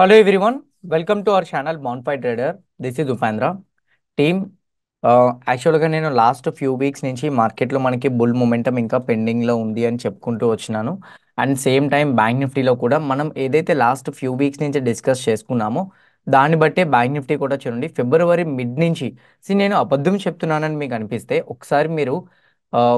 Hello everyone welcome to our channel Mount Fight Rider this is Upendra team యాక్చువల్గా నేను last few weeks నుంచి మార్కెట్లో మనకి బుల్ మొమెంటం ఇంకా పెండింగ్లో ఉంది అని చెప్పుకుంటూ వచ్చినాను అండ్ సేమ్ టైం బ్యాంక్ నిఫ్టీలో కూడా మనం ఏదైతే లాస్ట్ ఫ్యూ వీక్స్ నుంచి డిస్కస్ చేసుకున్నామో దాన్ని బట్టే బ్యాంక్ నిఫ్టీ కూడా చూడండి ఫిబ్రవరి మిడ్ నుంచి సీ నేను అబద్ధం చెప్తున్నానని మీకు అనిపిస్తే ఒకసారి మీరు uh,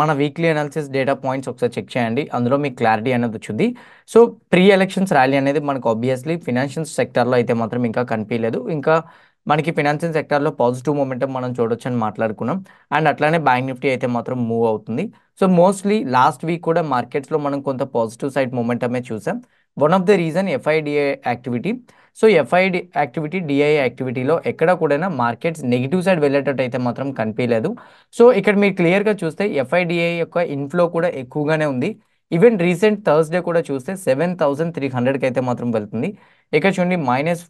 మన వీక్లీ అనాలిసిస్ డేటా పాయింట్స్ ఒకసారి చెక్ చేయండి అందులో మీకు క్లారిటీ అనేది వచ్చింది సో ప్రీ ఎలక్షన్స్ ర్యాలీ అనేది మనకు ఆబ్వియస్లీ ఫినాన్షియల్ సెక్టర్లో అయితే మాత్రం ఇంకా కనిపించలేదు ఇంకా మనకి ఫినాన్షియల్ సెక్టర్లో పాజిటివ్ మూమెంటం మనం చూడొచ్చు అని మాట్లాడుకున్నాం అండ్ అట్లానే బ్యాంక్ నిఫ్టీ అయితే మాత్రం మూవ్ అవుతుంది సో మోస్ట్లీ లాస్ట్ వీక్ కూడా మార్కెట్స్లో మనం కొంత పాజిటివ్ సైడ్ మూమెంటమే చూసాం one of the reason FIDA activity so FID activity DI యాక్టివిటీలో ఎక్కడ కూడా మార్కెట్స్ నెగిటివ్ సైడ్ వెళ్ళేటట్టు అయితే మాత్రం కనిపించలేదు సో ఇక్కడ మీరు క్లియర్గా చూస్తే ఎఫ్ఐడిఐ యొక్క ఇన్ఫ్లో కూడా ఎక్కువగానే ఉంది ఈవెన్ రీసెంట్ థర్స్డే కూడా చూస్తే సెవెన్ థౌసండ్ త్రీ హండ్రెడ్కి అయితే మాత్రం వెళ్తుంది ఇక్కడ చూడండి minus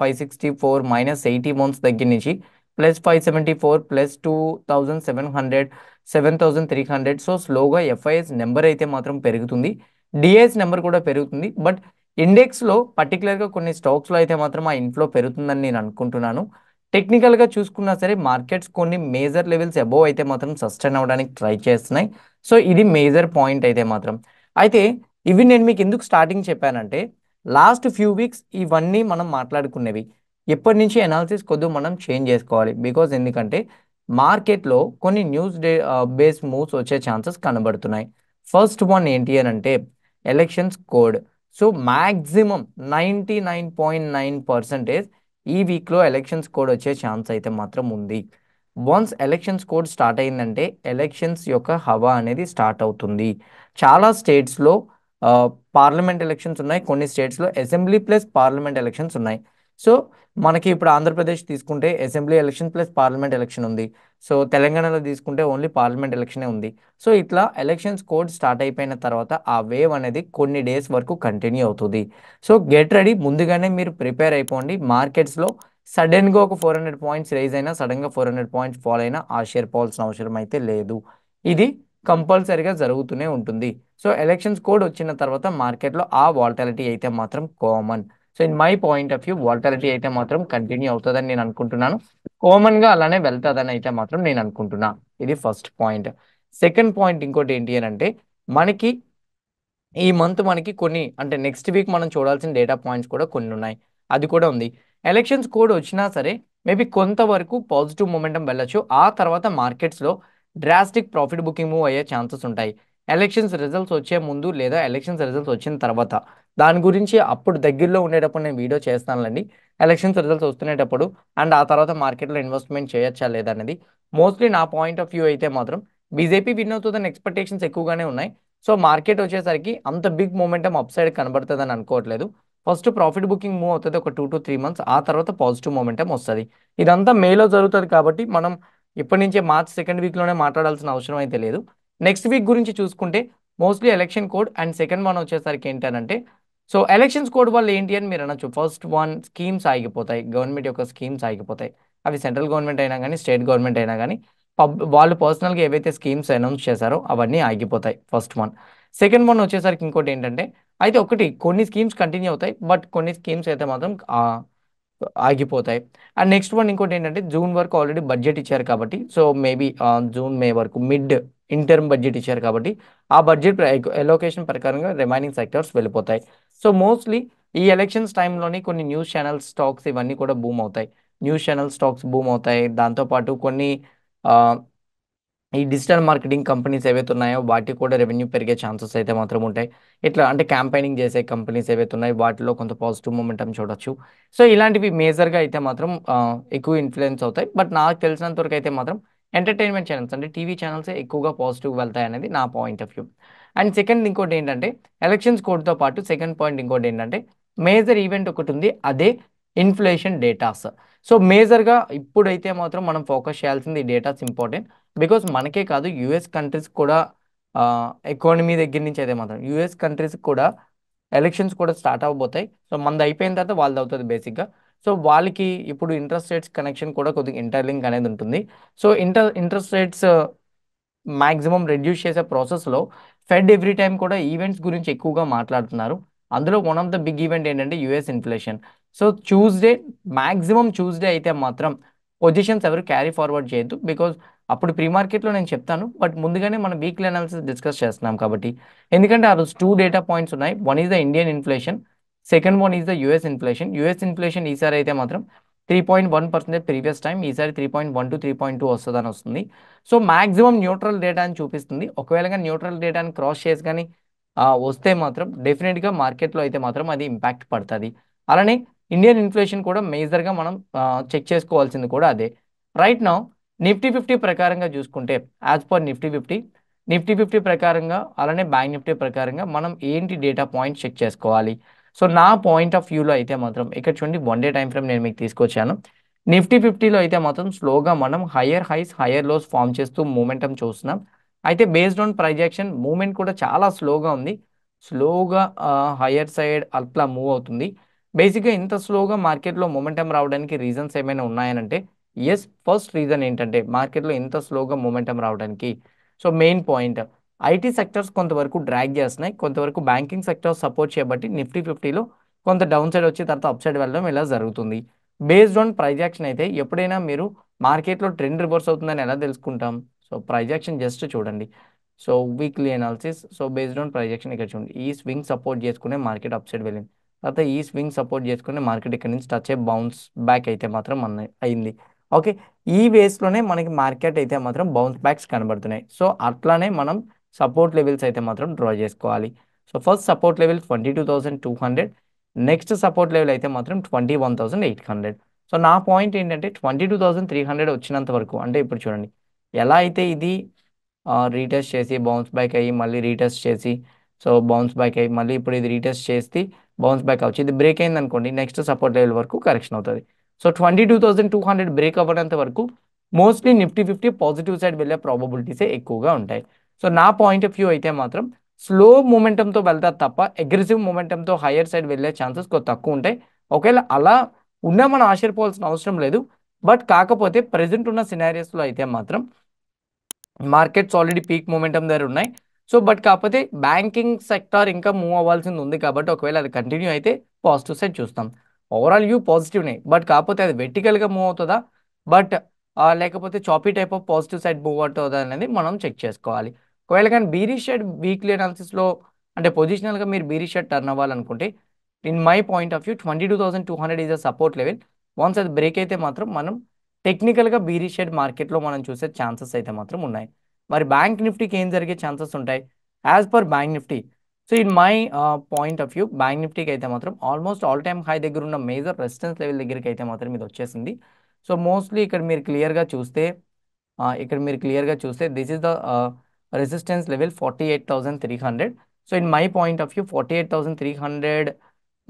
five sixty four minus eighty months దగ్గర నుంచి plus five seventy four plus two thousand seven hundred seven thousand three hundred so స్లోగా ఎఫ్ఐఎస్ నెంబర్ అయితే మాత్రం పెరుగుతుంది డిఐఎస్ నెంబర్ కూడా పెరుగుతుంది బట్ ఇండెక్స్లో పర్టికులర్గా కొన్ని స్టాక్స్లో అయితే మాత్రం ఆ ఇన్ఫ్లో పెరుగుతుందని నేను అనుకుంటున్నాను టెక్నికల్గా చూసుకున్నా సరే మార్కెట్స్ కొన్ని మేజర్ లెవెల్స్ అబోవ్ అయితే మాత్రం సస్టైన్ అవ్వడానికి ట్రై చేస్తున్నాయి సో ఇది మేజర్ పాయింట్ అయితే మాత్రం అయితే ఇవి నేను మీకు ఎందుకు స్టార్టింగ్ చెప్పానంటే లాస్ట్ ఫ్యూ వీక్స్ ఇవన్నీ మనం మాట్లాడుకునేవి ఎప్పటి నుంచి అనాలిసిస్ కొద్దు మనం చేంజ్ చేసుకోవాలి బికాజ్ ఎందుకంటే మార్కెట్లో కొన్ని న్యూస్ డే బేస్ మూవ్స్ వచ్చే ఛాన్సెస్ కనబడుతున్నాయి ఫస్ట్ వన్ ఏంటి అని అంటే elections code so maximum ninety nine point nine percentage ఈ వీక్లో ఎలక్షన్స్ కోడ్ వచ్చే ఛాన్స్ అయితే మాత్రం ఉంది వన్స్ ఎలక్షన్స్ కోడ్ స్టార్ట్ అయిందంటే ఎలక్షన్స్ యొక్క హవా అనేది స్టార్ట్ అవుతుంది చాలా స్టేట్స్లో పార్లమెంట్ ఎలక్షన్స్ ఉన్నాయి కొన్ని స్టేట్స్లో అసెంబ్లీ ప్లస్ పార్లమెంట్ ఎలక్షన్స్ ఉన్నాయి సో మనకి ఇప్పుడు ఆంధ్రప్రదేశ్ తీసుకుంటే assembly election plus parliament election ఉంది సో తెలంగాణలో తీసుకుంటే ఓన్లీ పార్లమెంట్ ఎలక్షనే ఉంది సో ఇట్లా ఎలక్షన్స్ కోడ్ స్టార్ట్ అయిపోయిన తర్వాత ఆ వేవ్ అనేది కొన్ని డేస్ వరకు కంటిన్యూ అవుతుంది సో గెట్ రెడీ ముందుగానే మీరు ప్రిపేర్ అయిపోండి మార్కెట్స్లో సడన్గా ఒక ఫోర్ హండ్రెడ్ పాయింట్స్ రేజ్ అయినా సడన్గా ఫోర్ హండ్రెడ్ పాయింట్స్ ఫాల్ అయినా ఆ షేర్ పోవాల్సిన అవసరం అయితే లేదు ఇది కంపల్సరీగా జరుగుతూనే ఉంటుంది సో ఎలక్షన్స్ కోడ్ వచ్చిన తర్వాత మార్కెట్లో ఆ వాల్టాలిటీ అయితే మాత్రం common so in my point of view volatility అయితే మాత్రం కంటిన్యూ అవుతుందని నేను అనుకుంటున్నాను గా అలానే వెళ్తుందని అయితే మాత్రం నేను అనుకుంటున్నా ఇది ఫస్ట్ పాయింట్ సెకండ్ పాయింట్ ఇంకోటి ఏంటి అని అంటే మనకి ఈ మంత్ మనకి కొన్ని అంటే నెక్స్ట్ వీక్ మనం చూడాల్సిన డేటా పాయింట్స్ కూడా కొన్ని ఉన్నాయి అది కూడా ఉంది ఎలక్షన్స్ కోడ్ వచ్చినా సరే మేబీ కొంతవరకు పాజిటివ్ మూమెంటం వెళ్ళొచ్చు ఆ తర్వాత మార్కెట్స్లో డ్రాస్టిక్ ప్రాఫిట్ బుకింగ్ మూవ్ అయ్యే ఛాన్సెస్ ఉంటాయి ఎలక్షన్స్ రిజల్ట్స్ వచ్చే ముందు లేదా ఎలక్షన్స్ రిజల్ట్స్ వచ్చిన తర్వాత దాని గురించి అప్పుడు దగ్గరలో ఉండేటప్పుడు నేను వీడియో చేస్తానులేండి ఎలక్షన్స్ రిజల్ట్స్ వస్తునేటప్పుడు అండ్ ఆ తర్వాత మార్కెట్లో ఇన్వెస్ట్మెంట్ చేయొచ్చా లేదనేది మోస్ట్లీ నా పాయింట్ ఆఫ్ వ్యూ అయితే మాత్రం బీజేపీ విన్ అవుతుందని ఎక్స్పెక్టేషన్స్ ఎక్కువగానే ఉన్నాయి సో మార్కెట్ వచ్చేసరికి అంత బిగ్ మూమెంటం అప్ సైడ్ కనబడుతుందని అనుకోవట్లేదు ఫస్ట్ ప్రాఫిట్ బుకింగ్ మూవ్ అవుతుంది ఒక టూ టు త్రీ మంత్స్ ఆ తర్వాత పాజిటివ్ మూమెంటం వస్తుంది ఇదంతా మేలో జరుగుతుంది కాబట్టి మనం ఇప్పటి నుంచే మార్చ్ సెకండ్ వీక్లోనే మాట్లాడాల్సిన అవసరం అయితే లేదు నెక్స్ట్ వీక్ గురించి చూసుకుంటే mostly election code and second one వచ్చేసరికి ఏంటంటే సో ఎలక్షన్స్ కోడ్ వల్ల ఏంటి అని మీరు అనొచ్చు ఫస్ట్ వన్ స్కీమ్స్ ఆగిపోతాయి గవర్నమెంట్ యొక్క స్కీమ్స్ ఆగిపోతాయి అవి సెంట్రల్ గవర్నమెంట్ అయినా కానీ స్టేట్ గవర్నమెంట్ అయినా కానీ పబ్ వాళ్ళు పర్సనల్గా ఏవైతే స్కీమ్స్ అనౌన్స్ చేశారో అవన్నీ ఆగిపోతాయి ఫస్ట్ వన్ సెకండ్ వన్ వచ్చేసరికి ఇంకోటి ఏంటంటే అయితే ఒకటి కొన్ని స్కీమ్స్ కంటిన్యూ అవుతాయి బట్ కొన్ని స్కీమ్స్ అయితే మాత్రం ఆగిపోతాయి అండ్ నెక్స్ట్ వన్ ఇంకోటి ఏంటంటే జూన్ వరకు ఆల్రెడీ బడ్జెట్ ఇచ్చారు కాబట్టి సో మేబీ జూన్ మే వరకు మిడ్ ఇంటర్మ్ బడ్జెట్ ఇచ్చారు కాబట్టి ఆ బడ్జెట్ ఎలోకేషన్ ప్రకారంగా రిమైనింగ్ సెక్టర్స్ వెళ్ళిపోతాయి సో మోస్ట్లీ ఈ ఎలక్షన్స్ టైంలోని కొన్ని న్యూస్ ఛానల్స్ స్టాక్స్ ఇవన్నీ కూడా బూమ్ అవుతాయి న్యూస్ ఛానల్ స్టాక్స్ బూమ్ అవుతాయి దాంతోపాటు కొన్ని ఈ డిజిటల్ మార్కెటింగ్ కంపెనీస్ ఏవైతే ఉన్నాయో వాటికి కూడా రెవెన్యూ పెరిగే ఛాన్సెస్ అయితే మాత్రం ఉంటాయి ఇట్లా అంటే క్యాంపెయినింగ్ చేసే కంపెనీస్ ఏవైతే ఉన్నాయో వాటిలో కొంత పాజిటివ్ మొమెంటం చూడొచ్చు సో ఇలాంటివి మేజర్గా అయితే మాత్రం ఎక్కువ ఇన్ఫ్లుయెన్స్ అవుతాయి బట్ నాకు తెలిసినంత వరకు అయితే మాత్రం ఎంటర్టైన్మెంట్ ఛానల్స్ అంటే టీవీ ఛానల్సే ఎక్కువగా పాజిటివ్ వెళ్తాయి అనేది నా point of view and second ఇంకోటి ఏంటంటే ఎలక్షన్స్ కోడ్తో పాటు సెకండ్ పాయింట్ ఇంకోటి ఏంటంటే మేజర్ ఈవెంట్ ఒకటి ఉంది అదే ఇన్ఫ్లేషన్ డేటాస్ సో మేజర్గా ఇప్పుడైతే మాత్రం మనం ఫోకస్ చేయాల్సింది డేటాస్ ఇంపార్టెంట్ బికాస్ మనకే కాదు యుఎస్ కంట్రీస్ కూడా ఎకానమీ దగ్గర నుంచి అయితే మాత్రం యుఎస్ కంట్రీస్ కూడా ఎలక్షన్స్ కూడా స్టార్ట్ అవ్వబోతాయి సో మనది అయిపోయిన తర్వాత వాళ్ళది అవుతుంది బేసిక్గా సో వాళ్ళకి ఇప్పుడు ఇంట్రెస్ట్ రేట్స్ కనెక్షన్ కూడా కొద్దిగా ఇంటర్లింక్ అనేది ఉంటుంది so inter interest rates maximum reduce చేసే ప్రాసెస్లో ఫెడ్ ఎవ్రీ టైం కూడా ఈవెంట్స్ గురించి ఎక్కువగా మాట్లాడుతున్నారు అందులో one of the big event ఏంటంటే US inflation so Tuesday maximum Tuesday అయితే మాత్రం పొజిషన్స్ ఎవరు క్యారీ ఫార్వర్డ్ చేయొద్దు బికాజ్ అప్పుడు ప్రీ మార్కెట్లో నేను చెప్తాను బట్ ముందుగానే మనం వీక్లీ అనాలిసిస్ డిస్కస్ చేస్తున్నాం కాబట్టి ఎందుకంటే ఆ రోజు టూ డేటా పాయింట్స్ ఉన్నాయి one is the Indian inflation second one is the US inflation US inflation ఈసారి అయితే మాత్రం three point one percentage previous time ఈసారి three point one to three point two వస్తుందని వస్తుంది సో మాక్సిమం న్యూట్రల్ డేటా అని చూపిస్తుంది ఒకవేళ కానీ న్యూట్రల్ డేటాని క్రాస్ చేసి కానీ వస్తే మాత్రం డెఫినెట్గా మార్కెట్లో అయితే మాత్రం అది ఇంపాక్ట్ పడుతుంది అలానే ఇండియన్ ఇన్ఫ్లేషన్ కూడా మేజర్గా మనం చెక్ చేసుకోవాల్సింది కూడా అదే రైట్ నా నిఫ్టీ ఫిఫ్టీ ప్రకారంగా చూసుకుంటే as per Nifty fifty Nifty fifty ప్రకారంగా అలానే బ్యాంక్ నిఫ్టీ ప్రకారంగా మనం ఏంటి డేటా పాయింట్స్ చెక్ చేసుకోవాలి సో నా పాయింట్ ఆఫ్ వ్యూలో అయితే మాత్రం ఇక్కడ చూడండి వన్ డే టైం ఫ్రేమ్ నేను మీకు తీసుకొచ్చాను నిఫ్టీ ఫిఫ్టీలో అయితే మాత్రం స్లోగా మనం higher highs higher lows form చేస్తూ మూమెంటం చూస్తున్నాం అయితే బేస్డ్ ఆన్ ప్రైజాక్షన్ మూమెంట్ కూడా చాలా స్లోగా ఉంది స్లోగా హయ్యర్ సైడ్ అల్ప్లా మూవ్ అవుతుంది బేసిక్గా ఇంత స్లోగా మార్కెట్లో మూమెంటమ్ రావడానికి రీజన్స్ ఏమైనా ఉన్నాయనంటే ఎస్ ఫస్ట్ రీజన్ ఏంటంటే మార్కెట్లో ఇంత స్లోగా మూమెంటమ్ రావడానికి so main point IT sectors కొంతవరకు డ్రాగ్ చేస్తున్నాయి కొంతవరకు బ్యాంకింగ్ సెక్టర్ సపోర్ట్ చేయబట్టి నిఫ్టీ ఫిఫ్టీలో కొంత డౌన్ సైడ్ వచ్చి తర్వాత అప్ సైడ్ వెళ్ళడం ఇలా జరుగుతుంది బేస్డ్ ఆన్ ప్రైజాక్షన్ అయితే ఎప్పుడైనా మీరు మార్కెట్లో ట్రెండ్ రివర్స్ అవుతుందని ఎలా తెలుసుకుంటాం సో ప్రైజాక్షన్ జస్ట్ చూడండి so weekly analysis so based on price action ఇక్కడ చూడండి ఈ స్వింగ్ సపోర్ట్ చేసుకునే మార్కెట్ అప్ సైడ్ వెళ్ళింది తర్వాత ఈ స్వింగ్ సపోర్ట్ చేసుకునే మార్కెట్ ఇక్కడ నుంచి టచ్ అయ్యి బౌన్స్ బ్యాక్ అయితే మాత్రం మన అయింది ఓకే ఈ వేస్లోనే మనకి మార్కెట్ అయితే మాత్రం బౌన్స్ బ్యాక్స్ కనబడుతున్నాయి సో అట్లానే మనం సపోర్ట్ లెవెల్స్ అయితే మాత్రం డ్రా చేసుకోవాలి so first support level twenty two thousand two hundred next support level అయితే మాత్రం twenty one thousand eight hundred so నా పాయింట్ ఏంటంటే twenty two thousand three hundred వచ్చినంత వరకు అంటే ఇప్పుడు చూడండి ఎలా అయితే ఇది రీటెస్ట్ చేసి బౌన్స్ బ్యాక్ అయ్యి మళ్ళీ రీటెస్ట్ చేసి సో బౌన్స్ బ్యాక్ అయ్యి మళ్ళీ ఇప్పుడు ఇది రీటెస్ట్ చేసి బౌన్స్ బ్యాక్ అవచ్చు ఇది బ్రేక్ అయింది అనుకోండి నెక్స్ట్ సపోర్ట్ లెవెల్ వరకు కరెక్షన్ అవుతుంది so twenty two thousand two hundred break అవ్వడంత వరకు mostly Nifty fifty positive side వెళ్ళే ప్రాబబిలిటీసే ఎక్కువగా ఉంటాయి సో నా పాయింట్ ఆఫ్ వ్యూ అయితే మాత్రం స్లో మూమెంటంతో వెళ్తారు తప్ప అగ్రెసివ్ మూమెంటంతో హయ్యర్ సైడ్ వెళ్ళే ఛాన్సెస్ కొద్ది తక్కువ ఉంటాయి ఒకవేళ అలా ఉన్నా మనం ఆశ్చర్యపోవాల్సిన అవసరం లేదు బట్ కాకపోతే ప్రజెంట్ ఉన్న సినారియస్లో అయితే మాత్రం మార్కెట్స్ ఆల్రెడీ పీక్ మూమెంటం దగ్గర ఉన్నాయి సో బట్ కాకపోతే బ్యాంకింగ్ సెక్టార్ ఇంకా మూవ్ అవ్వాల్సింది ఉంది కాబట్టి ఒకవేళ అది కంటిన్యూ అయితే పాజిటివ్ సైడ్ చూస్తాం ఓవరాల్ వ్యూ పాజిటివ్నే బట్ కాకపోతే అది వెర్టికల్గా మూవ్ అవుతుందా బట్ లేకపోతే choppy type of positive side move అవుతుందా అనేది మనం చెక్ చేసుకోవాలి ఒకవేళ కానీ బీరీ షెడ్ వీక్లీ అనాలిసిస్లో అంటే పొజిషనల్గా మీరు బీరీ షర్ట్ టర్న్ అవ్వాలనుకుంటే in my point of view twenty two thousand two hundred is a support level once అది బ్రేక్ అయితే మాత్రం మనం టెక్నికల్గా బీరీ షర్ట్ మార్కెట్లో మనం చూసే ఛాన్సెస్ అయితే మాత్రం ఉన్నాయి మరి బ్యాంక్ నిఫ్టీకి ఏం జరిగే ఛాన్సెస్ ఉంటాయి as per bank Nifty so in my point of view bank నిఫ్టీకి అయితే మాత్రం ఆల్మోస్ట్ ఆల్ టైమ్ హై దగ్గర ఉన్న మేజర్ రెసిస్టెన్స్ లెవెల్ దగ్గరికి అయితే మాత్రం ఇది వచ్చేసింది సో మోస్ట్లీ ఇక్కడ మీరు క్లియర్గా చూస్తే uh, ఇక్కడ మీరు క్లియర్గా చూస్తే this is the resistance level 48,300. So in my point of view, 48,300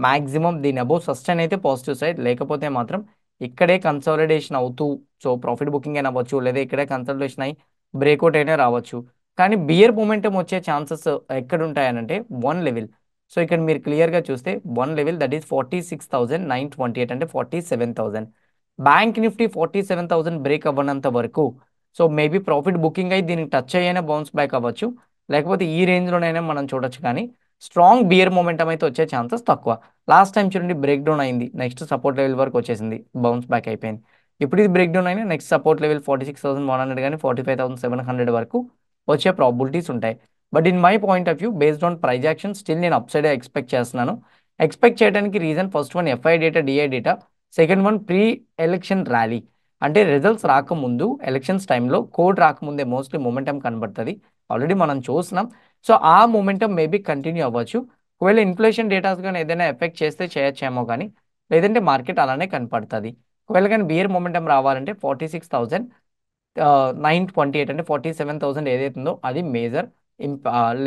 maximum దీని అబౌవ్ సస్టైన్ అయితే పాజిటివ్ సైడ్ లేకపోతే మాత్రం ఇక్కడే కన్సాలిడేషన్ అవుతూ సో ప్రాఫిట్ బుకింగ్ అయినా అవ్వచ్చు లేదా ఇక్కడే కన్సల్టేషన్ అయ్యి బ్రేక్అవుట్ అయినా రావచ్చు కానీ బియర్ మూమెంటం వచ్చే ఛాన్సెస్ ఎక్కడ ఉంటాయనంటే వన్ లెవెల్ సో ఇక్కడ మీరు క్లియర్గా చూస్తే one level that is forty six thousand nine twenty eight అంటే forty seven thousand bank Nifty forty seven thousand break అవ్వనంత వరకు సో మేబీ ప్రాఫిట్ బుకింగ్ అయి దీనికి టచ్ అయ్యైనా బౌన్స్ బ్యాక్ అవ్వచ్చు లేకపోతే ఈ రేంజ్లోనైనా మనం చూడొచ్చు కానీ స్ట్రాంగ్ బియర్ మూమెంటం అయితే వచ్చే ఛాన్సెస్ తక్కువ లాస్ట్ టైం చూడండి బ్రేక్ డౌన్ అయింది నెక్స్ట్ సపోర్ట్ లెవెల్ వరకు వచ్చేసింది బౌన్స్ బ్యాక్ అయిపోయింది ఇప్పుడు ఇది బ్రేక్ డౌన్ అయినా next support level forty six thousand one hundred కానీ forty five thousand seven hundred వరకు వచ్చే ప్రాబిలిటీస్ ఉంటాయి but in my point of view based on price action still నేను అప్సైడ్ ఎక్స్పెక్ట్ చేస్తున్నాను ఎక్స్పెక్ట్ చేయడానికి reason first one FI data DI data second one pre election rally అంటే results రాకముందు elections టైంలో code రాకముందే మోస్ట్లీ మొమెంటం కనబడుతుంది already మనం చూసినాం సో ఆ మూమెంటం మేబీ కంటిన్యూ అవ్వచ్చు ఒకవేళ ఇన్ఫ్లేషన్ డేటాస్ కానీ ఏదైనా ఎఫెక్ట్ చేస్తే చేయొచ్చేమో కానీ లేదంటే మార్కెట్ అలానే కనపడుతుంది ఒకవేళ కానీ బియర్ మూమెంటం రావాలంటే forty six thousand nine twenty eight అంటే ఫార్టీ సెవెన్ థౌసండ్ ఉందో అది మేజర్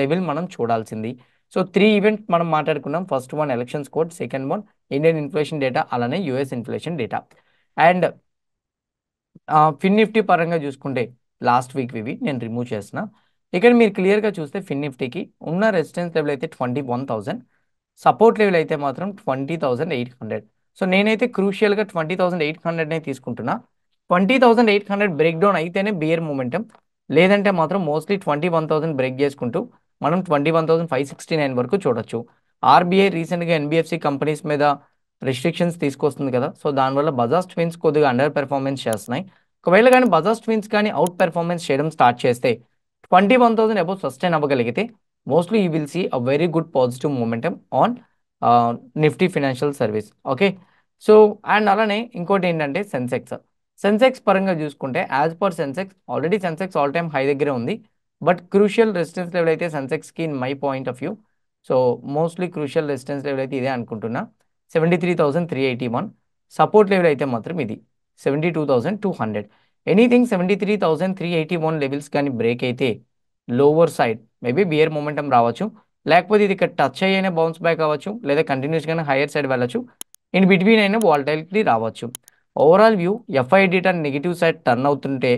లెవెల్ మనం చూడాల్సింది సో త్రీ ఈవెంట్ మనం మాట్లాడుకున్నాం first one elections code second one Indian inflation data అలానే US inflation data and Fin Nifty పరంగా చూసుకుంటే లాస్ట్ వీక్ ఇవి నేను రిమూవ్ చేసిన ఇక్కడ మీరు క్లియర్గా చూస్తే ఫిన్ నిఫ్టీకి ఉన్న రెసిస్టెన్స్ లెవెల్ అయితే twenty one thousand support level అయితే మాత్రం twenty thousand eight hundred so నేనైతే క్రూషియల్గా ట్వంటీ థౌసండ్ ఎయిట్ హండ్రెడ్నే తీసుకుంటున్నా twenty thousand eight hundred break down అయితేనే బియర్ మూమెంటం లేదంటే మాత్రం mostly twenty one thousand break చేసుకుంటూ మనం twenty one thousand five sixty nine వరకు చూడొచ్చు ఆర్బీఐ రీసెంట్గా ఎన్బిఎఫ్సి కంపెనీస్ మీద రిస్ట్రిక్షన్స్ తీసుకొస్తుంది కదా సో దానివల్ల బజాజ్ ట్విన్స్ కొద్దిగా అండర్ పెర్ఫార్మెన్స్ చేస్తున్నాయి ఒకవేళ కానీ బజాజ్ ట్విన్స్ కానీ అవుట్ పెర్ఫార్మెన్స్ చేయడం స్టార్ట్ చేస్తే twenty one thousand above sustain అవ్వగలిగితే mostly you will see a very good positive momentum on Nifty financial service okay so and అలానే ఇంకోటి ఏంటంటే సెన్సెక్స్ సెన్సెక్స్ పరంగా చూసుకుంటే as per Sensex already Sensex all time high దగ్గరే ఉంది but crucial resistance level అయితే సెన్సెక్స్కి in my point of view so mostly crucial resistance level అయితే ఇదే అనుకుంటున్నా seventy three thousand three eighty one support level అయితే మాత్రం ఇది seventy two thousand two hundred anything seventy three thousand three eighty one levels కానీ break అయితే lower side maybe bear momentum రావచ్చు లేకపోతే ఇది ఇక్కడ టచ్ అయ్యైనా బౌన్స్ బ్యాక్ అవ్వచ్చు లేదా కంటిన్యూస్గానే హైయర్ సైడ్ వెళ్ళచ్చు ఇన్ బిట్వీన్ అయినా వాలటైలిటీ రావచ్చు overall view FI data negative side turn అవుతుంటే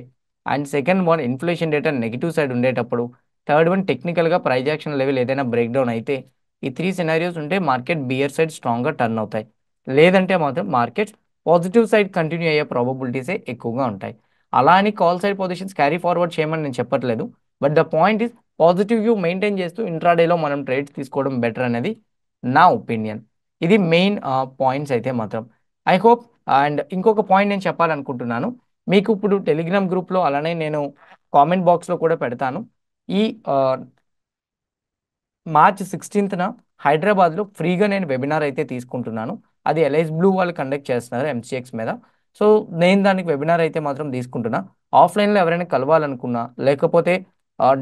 and second one inflation data negative side ఉండేటప్పుడు థర్డ్ వన్ టెక్నికల్గా ప్రైజాక్షన్ లెవెల్ ఏదైనా బ్రేక్ డౌన్ అయితే ఈ త్రీ సినారియోస్ ఉంటే మార్కెట్ బియర్ సైడ్ స్ట్రాంగ్గా టర్న్ అవుతాయి లేదంటే మాత్రం మార్కెట్ పాజిటివ్ సైడ్ కంటిన్యూ అయ్యే ప్రాబబిలిటీసే ఎక్కువగా ఉంటాయి అలా అని call side positions carry forward చేయమని నేను చెప్పట్లేదు but the point is positive view maintain చేస్తూ ఇంట్రాడేలో మనం ట్రేడ్స్ తీసుకోవడం బెటర్ అనేది నా ఒపీనియన్ ఇది మెయిన్ పాయింట్స్ అయితే మాత్రం ఐ హోప్ అండ్ ఇంకొక పాయింట్ నేను చెప్పాలనుకుంటున్నాను మీకు ఇప్పుడు టెలిగ్రామ్ గ్రూప్లో అలానే నేను కామెంట్ బాక్స్లో కూడా పెడతాను ఈ మార్చ్ సిక్స్టీన్త్న హైదరాబాద్లో ఫ్రీగా నేను వెబినార్ అయితే తీసుకుంటున్నాను అది ఎల్ఐస్ బ్లూ వాళ్ళు కండక్ట్ చేస్తున్నారు ఎంసీఎక్స్ మీద సో నేను దానికి వెబినార్ అయితే మాత్రం తీసుకుంటున్నా ఆఫ్లైన్లో ఎవరైనా కలవాలనుకున్నా లేకపోతే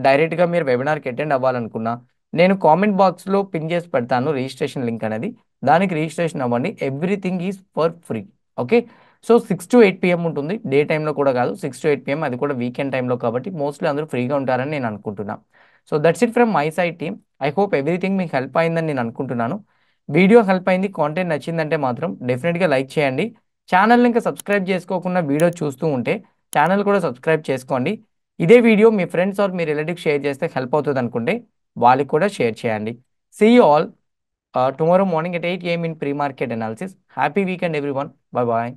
డైరెక్ట్గా మీరు వెబినార్కి అటెండ్ అవ్వాలనుకున్నా నేను కామెంట్ బాక్స్లో పిన్ చేసి పెడతాను రిజిస్ట్రేషన్ లింక్ అనేది దానికి రిజిస్ట్రేషన్ అవ్వండి everything is for free okay so six to eight PM ఉంటుంది డే టైంలో కూడా కాదు సిక్స్ టు ఎయిట్ పిఎం అది కూడా వీకెండ్ టైంలో కాబట్టి మోస్ట్లీ అందరూ ఫ్రీగా ఉంటారని నేను అనుకుంటున్నాను so that's it from my side team I hope everything మీకు హెల్ప్ అయిందని నేను అనుకుంటున్నాను వీడియో హెల్ప్ అయింది కాంటెంట్ నచ్చిందంటే మాత్రం డెఫినెట్గా లైక్ చేయండి ఛానల్ని ఇంకా సబ్స్క్రైబ్ చేసుకోకుండా వీడియో చూస్తూ ఉంటే ఛానల్ కూడా సబ్స్క్రైబ్ చేసుకోండి ఇదే వీడియో మీ ఫ్రెండ్స్ ఆర్ మీ రిలేటివ్స్ షేర్ చేస్తే హెల్ప్ అవుతుంది అనుకుంటే వాళ్ళకి కూడా షేర్ చేయండి see all tomorrow morning at eight AM in pre market analysis happy weekend everyone bye bye